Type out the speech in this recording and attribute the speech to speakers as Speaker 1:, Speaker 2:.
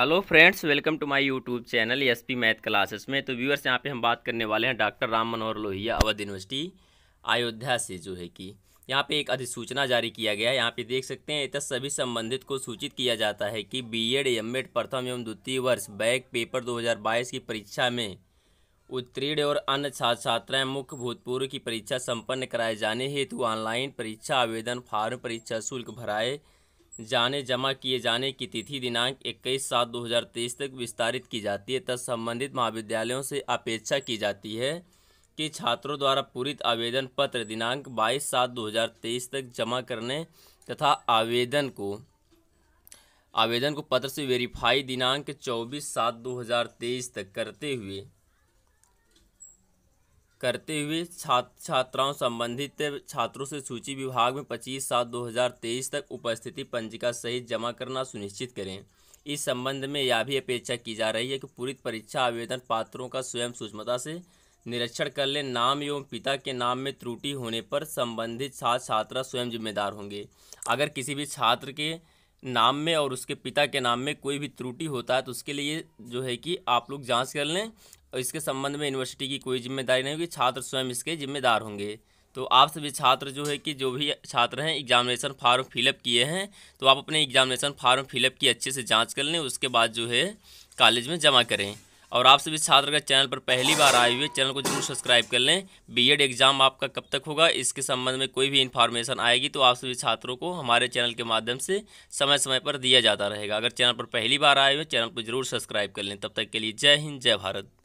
Speaker 1: hello friends welcome to my YouTube channel S P math classes में तो viewers यहाँ पे हम बात करने वाले हैं डॉक्टर राम मनोहर लोहिया अवध यूनिवर्सिटी अयोध्या से जो है कि यहाँ पे एक अधिसूचना जारी किया गया है यहाँ पे देख सकते हैं इतना सभी संबंधित को सूचित किया जाता है कि एम एड प्रथम एवं द्वितीय वर्ष बैक पेपर दो की परीक्षा में उत्तीर्ण और अन्य छात्र छात्राएं मुख्य भूतपूर्व की परीक्षा संपन्न कराए जाने हेतु ऑनलाइन परीक्षा आवेदन फार्म परीक्षा शुल्क भराए जाने जमा किए जाने की तिथि दिनांक 21 सात 2023 तक विस्तारित की जाती है तथा संबंधित महाविद्यालयों से अपेक्षा की जाती है कि छात्रों द्वारा पूरित आवेदन पत्र दिनांक 22 सात 2023 तक जमा करने तथा आवेदन को आवेदन को पत्र से वेरीफाई दिनांक 24 सात 2023 तक करते हुए करते हुए छात्र छात्राओं संबंधित छात्रों से सूची विभाग में 25 सात 2023 तक उपस्थिति पंजिका सहित जमा करना सुनिश्चित करें इस संबंध में यह भी अपेक्षा की जा रही है कि पूरी परीक्षा आवेदन पात्रों का स्वयं सूक्ष्मता से निरीक्षण कर लें नाम एवं पिता के नाम में त्रुटि होने पर संबंधित छात्र छात्रा स्वयं जिम्मेदार होंगे अगर किसी भी छात्र के नाम में और उसके पिता के नाम में कोई भी त्रुटि होता है तो उसके लिए जो है कि आप लोग जांच कर लें और इसके संबंध में यूनिवर्सिटी की कोई जिम्मेदारी नहीं होगी छात्र स्वयं इसके जिम्मेदार होंगे तो आप सभी छात्र जो है कि जो भी छात्र हैं एग्जामिनेशन फार्म फिलअप किए हैं तो आप अपने एग्जामिनेशन फार्म फिलअप की अच्छे से जाँच कर लें उसके बाद जो है कॉलेज में जमा करें और आप सभी छात्र अगर चैनल पर पहली बार आए हुए चैनल को जरूर सब्सक्राइब कर लें बीएड एग्ज़ाम आपका कब तक होगा इसके संबंध में कोई भी इन्फॉर्मेशन आएगी तो आप सभी छात्रों को हमारे चैनल के माध्यम से समय समय पर दिया जाता रहेगा अगर चैनल पर पहली बार आए हुए चैनल को जरूर सब्सक्राइब कर लें तब तक के लिए जय हिंद जय भारत